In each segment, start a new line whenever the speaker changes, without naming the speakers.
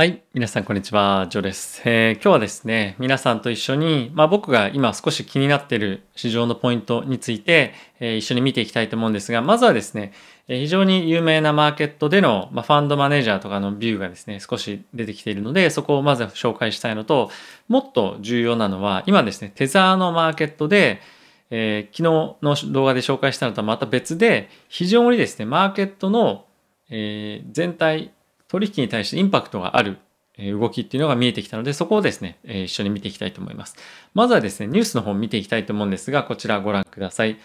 はい。皆さん、こんにちは。ジョーです、えー、今日はですね、皆さんと一緒に、まあ、僕が今少し気になっている市場のポイントについて、えー、一緒に見ていきたいと思うんですが、まずはですね、えー、非常に有名なマーケットでの、まあ、ファンドマネージャーとかのビューがですね、少し出てきているので、そこをまず紹介したいのと、もっと重要なのは、今ですね、テザーのマーケットで、えー、昨日の動画で紹介したのとはまた別で、非常にですね、マーケットの、え全体、取引に対してインパクトがある動きっていうのが見えてきたので、そこをですね、一緒に見ていきたいと思います。まずはですね、ニュースの方を見ていきたいと思うんですが、こちらご覧ください。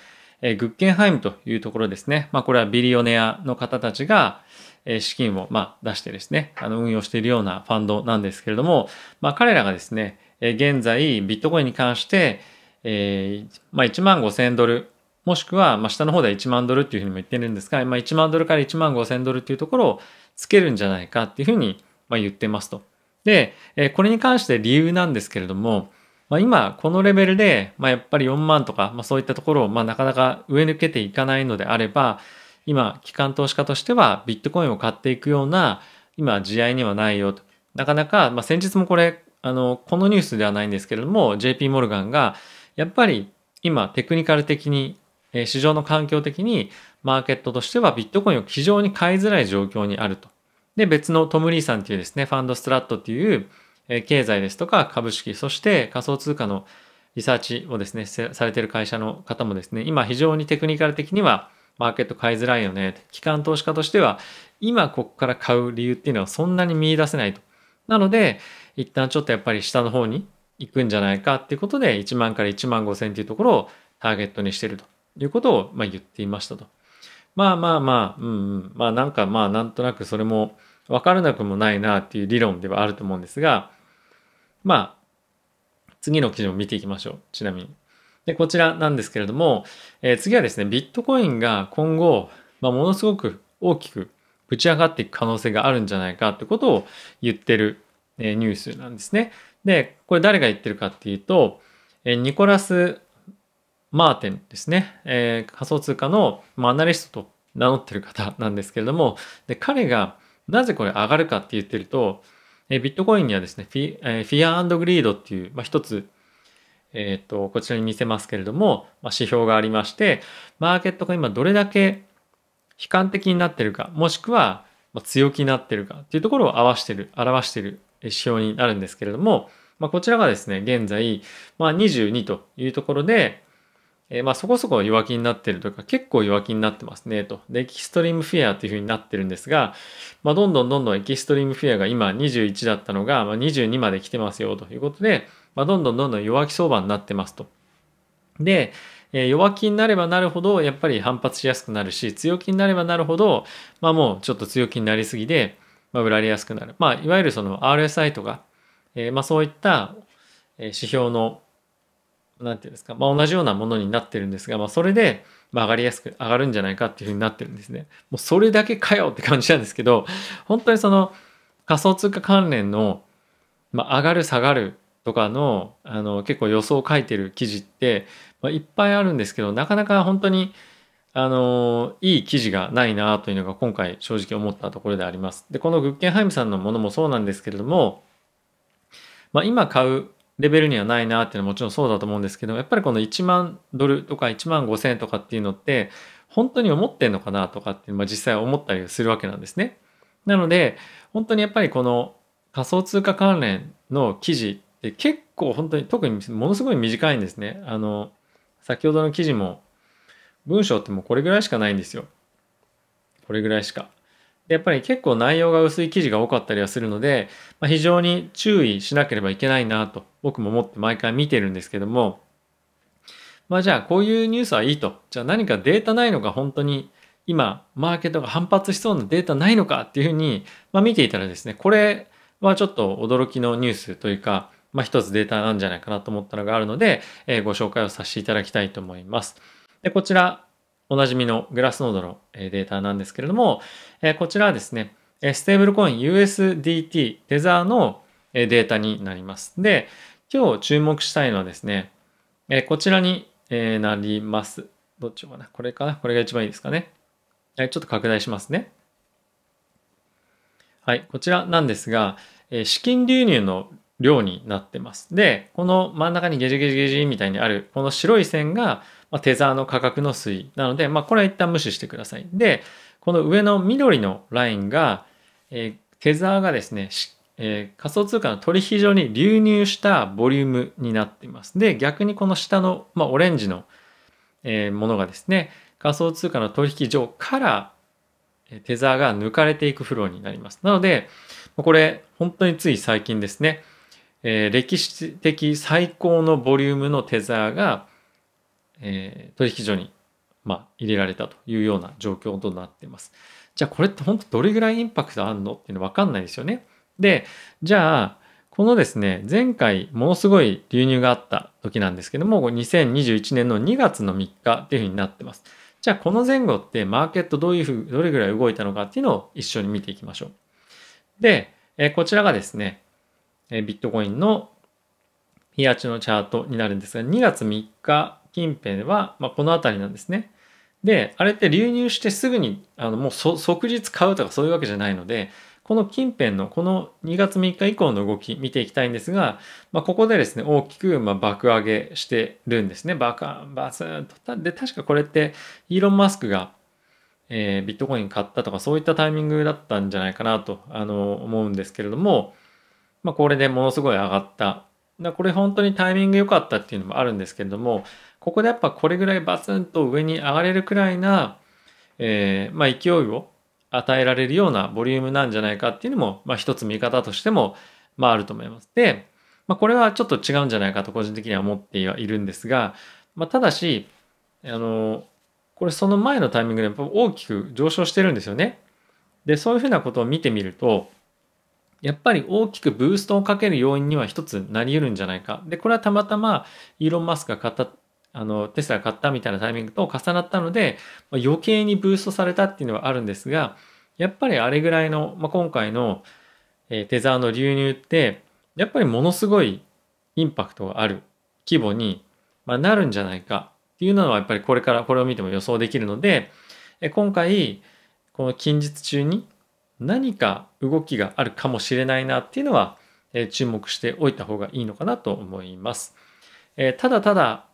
えグッケンハイムというところですね。まあ、これはビリオネアの方たちが、え資金を、ま出してですね、あの、運用しているようなファンドなんですけれども、まあ、彼らがですね、え現在、ビットコインに関して、えー、まあ、1万5000ドルもしくは、まあ、下の方では1万ドルっていうふうにも言ってるんですが、まあ、1万ドルから1万5千ドルっていうところをつけるんじゃないかっていうふうに、ま言ってますと。で、えこれに関して理由なんですけれども、まあ、今このレベルで、まあ、やっぱり4万とか、まあ、そういったところを、まあ、なかなか上抜けていかないのであれば、今、機関投資家としてはビットコインを買っていくような、今、地合いにはないよと。なかなか、まあ、先日もこれ、あの、このニュースではないんですけれども、JP モルガンが、やっぱり今、テクニカル的にえ市場の環境的にマーケットとしてはビットコインを非常に買いづらい状況にあると。で、別のトム・リーさんっていうですね、ファンドストラットっていう、え経済ですとか株式、そして仮想通貨のリサーチをですね、されてる会社の方もですね、今非常にテクニカル的にはマーケット買いづらいよね。機関投資家としては今ここから買う理由っていうのはそんなに見出せないと。なので、一旦ちょっとやっぱり下の方に行くんじゃないかっていうことで1万から1万5千っていうところをターゲットにしてると。いうことを、まあ、言っていましたと。まあまあまあ、うんうん。まあなんかまあなんとなくそれもわからなくもないなっていう理論ではあると思うんですが、まあ、次の記事を見ていきましょう。ちなみに。で、こちらなんですけれども、えー、次はですね、ビットコインが今後、まあ、ものすごく大きくぶち上がっていく可能性があるんじゃないかってことを言ってる、えー、ニュースなんですね。で、これ誰が言ってるかっていうと、えー、ニコラスマーテンですね、えー、仮想通貨の、まあ、アナリストと名乗ってる方なんですけれども、で彼がなぜこれ上がるかって言ってると、えー、ビットコインにはですね、フィ,、えー、フィアグリードっていう、まあ、一つ、えっ、と、こちらに見せますけれども、まあ、指標がありまして、マーケットが今どれだけ悲観的になってるか、もしくは強気になってるかっていうところを合わしてる、表してる指標になるんですけれども、まあ、こちらがですね、現在、まあ、22というところで、えー、まあそこそこ弱気になってるというか、結構弱気になってますねと。で、エキストリームフィアっていうふうになってるんですが、まあどんどんどんどんエキストリームフィアが今21だったのが、まあ、22まで来てますよということで、まあどんどんどんどん弱気相場になってますと。で、えー、弱気になればなるほど、やっぱり反発しやすくなるし、強気になればなるほど、まあもうちょっと強気になりすぎで、まあ、売られやすくなる。まあ、いわゆるその RSI とか、えー、まあそういった指標の何て言うんですか、まあ、同じようなものになってるんですが、まあ、それで、ま上がりやすく上がるんじゃないかっていうふうになってるんですね。もうそれだけかよって感じなんですけど本当にその仮想通貨関連の、まあ、上がる下がるとかのあの結構予想を書いてる記事って、まあ、いっぱいあるんですけどなかなか本当にあのいい記事がないなというのが今回正直思ったところであります。でこのグッケンハイムさんのものもそうなんですけれども、まあ、今買うレベルにはないなっていうのはもちろんそうだと思うんですけどやっぱりこの1万ドルとか1万5,000円とかっていうのって本当に思ってんのかなとかっていうのは実際思ったりするわけなんですね。なので本当にやっぱりこの仮想通貨関連の記事って結構本当に特にものすごい短いんですね。あの先ほどの記事も文章ってもうこれぐらいしかないんですよ。これぐらいしか。やっぱり結構内容が薄い記事が多かったりはするので、まあ、非常に注意しなければいけないなと僕も思って毎回見てるんですけどもまあじゃあこういうニュースはいいとじゃあ何かデータないのか本当に今マーケットが反発しそうなデータないのかっていうふうに、まあ、見ていたらですねこれはちょっと驚きのニュースというか、まあ、一つデータなんじゃないかなと思ったのがあるので、えー、ご紹介をさせていただきたいと思います。でこちらおなじみのグラスノードのデータなんですけれども、こちらはですね、ステーブルコイン USDT テザーのデータになります。で、今日注目したいのはですね、こちらになります。どっちかなこれかなこれが一番いいですかね。ちょっと拡大しますね。はい、こちらなんですが、資金流入の量になってます。で、この真ん中にゲジゲジゲジみたいにある、この白い線がまあ、テザーの価格の推移なので、まあ、これは一旦無視してください。で、この上の緑のラインが、えー、テザーがですね、えー、仮想通貨の取引所に流入したボリュームになっています。で、逆にこの下の、まあ、オレンジの、えー、ものがですね、仮想通貨の取引所からテザーが抜かれていくフローになります。なので、これ本当につい最近ですね、えー、歴史的最高のボリュームのテザーがえー、取引所に、まあ、入れられたというような状況となっています。じゃあこれって本当どれぐらいインパクトあるのっていうの分かんないですよね。で、じゃあ、このですね、前回ものすごい流入があった時なんですけども、2021年の2月の3日っていうふうになってます。じゃあこの前後ってマーケットどういうふう、どれぐらい動いたのかっていうのを一緒に見ていきましょう。で、えこちらがですね、えビットコインの日足のチャートになるんですが、2月3日近辺は、まあ、この辺りなんですね。で、あれって流入してすぐに、あの、もう即日買うとかそういうわけじゃないので、この近辺のこの2月3日以降の動き見ていきたいんですが、まあ、ここでですね、大きくま爆上げしてるんですね。バカバツンと。で、確かこれってイーロン・マスクが、えー、ビットコイン買ったとかそういったタイミングだったんじゃないかなと、あの思うんですけれども、まあ、これでものすごい上がっただこれ本当にタイミング良かったっていうのもあるんですけれどもここでやっぱこれぐらいバツンと上に上がれるくらいな、えー、まあ、勢いを与えられるようなボリュームなんじゃないかっていうのも、まあ、一つ見方としても、まあ、あると思います。で、まあ、これはちょっと違うんじゃないかと個人的には思ってはいるんですが、まあ、ただしあのこれその前のタイミングで大きく上昇してるんですよね。でそういうふうなことを見てみるとやっぱり大きくブーストをかける要因には一つなり得るんじゃないか。で、これはたまたまイーロン・マスクが買った、あの、テスラが買ったみたいなタイミングと重なったので、まあ、余計にブーストされたっていうのはあるんですが、やっぱりあれぐらいの、まあ、今回の、えー、テザーの流入って、やっぱりものすごいインパクトがある規模に、まあ、なるんじゃないかっていうのはやっぱりこれからこれを見ても予想できるので、え今回、この近日中に何か動きがあるかもしれないなっていうのは、え注目しておいた方がいいのかなと思います。えただただ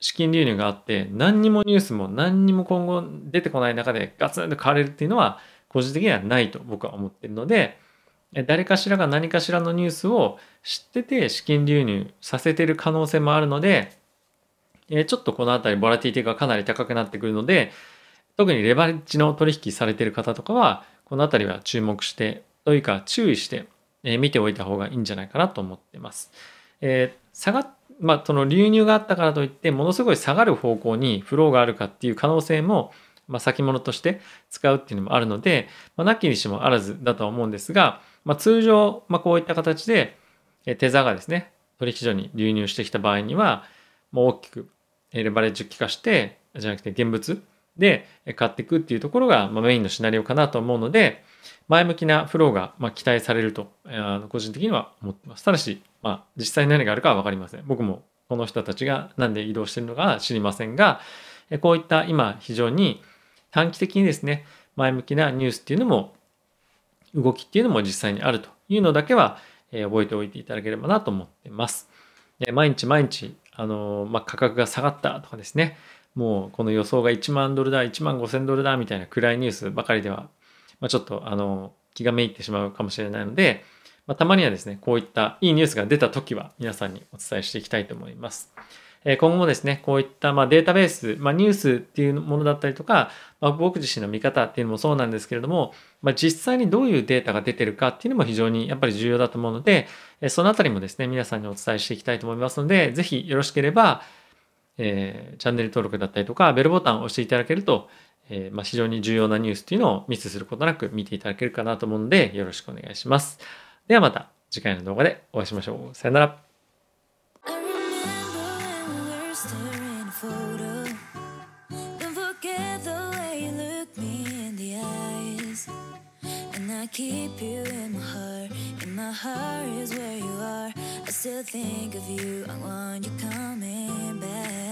資金流入があって何にもニュースも何にも今後出てこない中でガツンと買われるっていうのは個人的にはないと僕は思ってるので誰かしらが何かしらのニュースを知ってて資金流入させてる可能性もあるのでちょっとこの辺りボラティティがかなり高くなってくるので特にレバレッジの取引されてる方とかはこの辺りは注目して、というか注意して、え見ておいた方がいいんじゃないかなと思ってます。えー、下がまあ、その流入があったからといって、ものすごい下がる方向にフローがあるかっていう可能性も、まあ、先物として使うっていうのもあるので、まあ、なきにしもあらずだとは思うんですが、まあ、通常、まあ、こういった形で、手座がですね、取引所に流入してきた場合には、もう大きくレバレッジを効かして、じゃなくて現物、で買っていくっていうところが、まメインのシナリオかなと思うので、前向きなフローが、ま期待されると、あの個人的には思ってます。ただし、まあ、実際に何があるかは分かりません。僕もこの人たちが何で移動してるのか知りませんが、こういった今非常に短期的にですね、前向きなニュースっていうのも、動きっていうのも実際にあるというのだけは、え覚えておいていただければなと思ってます。毎日毎日、あのまあ、価格が下がったとかですね、もうこの予想が1万ドルだ、1万5000ドルだみたいな暗いニュースばかりでは、まあ、ちょっとあの気がめいってしまうかもしれないので、まあ、たまにはですね、こういったいいニュースが出た時は皆さんにお伝えしていきたいと思います。え今後もですね、こういったまデータベース、まあ、ニュースっていうものだったりとか、まあ、僕自身の見方っていうのもそうなんですけれども、まあ、実際にどういうデータが出てるかっていうのも非常にやっぱり重要だと思うので、そのあたりもですね、皆さんにお伝えしていきたいと思いますので、ぜひよろしければ、えー、チャンネル登録だったりとか、ベルボタンを押していただけると、えー、まあ、非常に重要なニュースというのをミスすることなく見ていただけるかなと思うので、よろしくお願いします。ではまた次回の動画でお会いしましょう。さよなら。keep you in my heart a n d my heart is where you are I still think of you I want you coming back